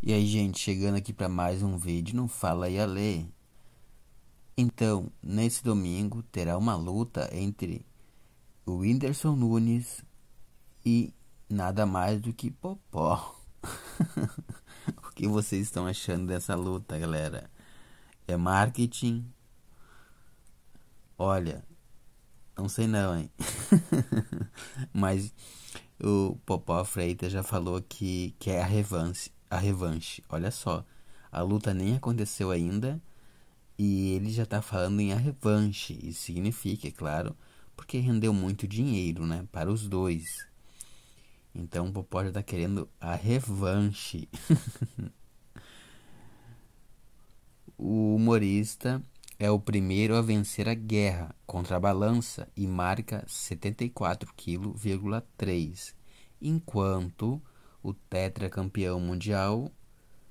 E aí, gente, chegando aqui para mais um vídeo Não Fala e a Lei. Então, nesse domingo terá uma luta entre o Whindersson Nunes e nada mais do que Popó. o que vocês estão achando dessa luta, galera? É marketing? Olha, não sei não, hein? Mas o Popó Freitas já falou que quer a revanche a revanche. Olha só, a luta nem aconteceu ainda e ele já está falando em a revanche. Isso significa, é claro, porque rendeu muito dinheiro né, para os dois. Então o Popó já está querendo a revanche. o humorista é o primeiro a vencer a guerra contra a balança e marca 74,3, enquanto o tetracampeão mundial,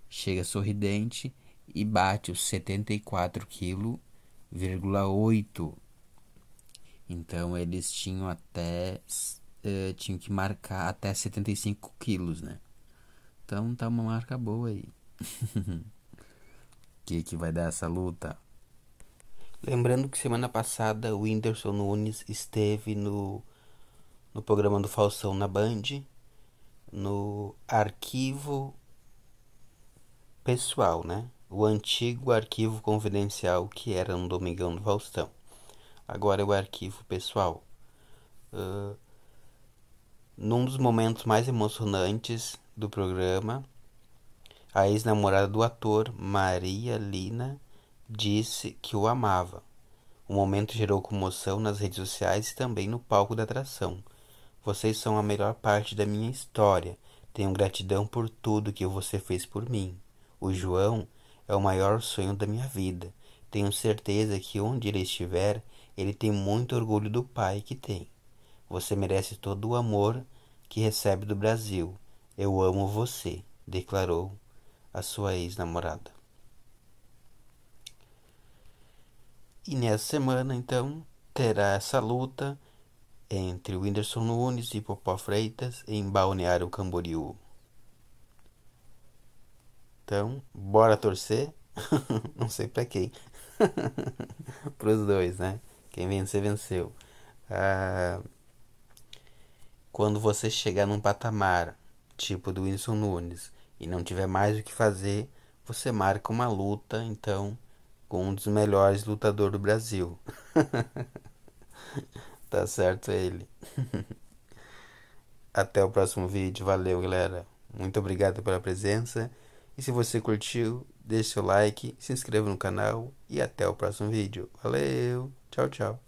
chega sorridente e bate os 74,8 Então eles tinham até eh, tinham que marcar até 75 quilos, né? Então tá uma marca boa aí. que que vai dar essa luta? Lembrando que semana passada o Whindersson Nunes esteve no, no programa do Falsão na Band, no arquivo pessoal, né? O antigo arquivo confidencial que era no Domingão do Faustão. Agora é o arquivo pessoal. Uh, num dos momentos mais emocionantes do programa, a ex-namorada do ator, Maria Lina, disse que o amava. O momento gerou comoção nas redes sociais e também no palco da atração. Vocês são a melhor parte da minha história. Tenho gratidão por tudo que você fez por mim. O João é o maior sonho da minha vida. Tenho certeza que onde ele estiver, ele tem muito orgulho do pai que tem. Você merece todo o amor que recebe do Brasil. Eu amo você, declarou a sua ex-namorada. E nessa semana, então, terá essa luta entre Whindersson Nunes e Popó Freitas em Balneário Camboriú. Então, bora torcer? Não sei para quem. para os dois, né? Quem vencer, venceu. Ah, quando você chegar num patamar tipo do Whindersson Nunes e não tiver mais o que fazer, você marca uma luta, então, com um dos melhores lutadores do Brasil. Tá certo é ele. Até o próximo vídeo. Valeu, galera. Muito obrigado pela presença. E se você curtiu, deixe seu like, se inscreva no canal e até o próximo vídeo. Valeu. Tchau, tchau.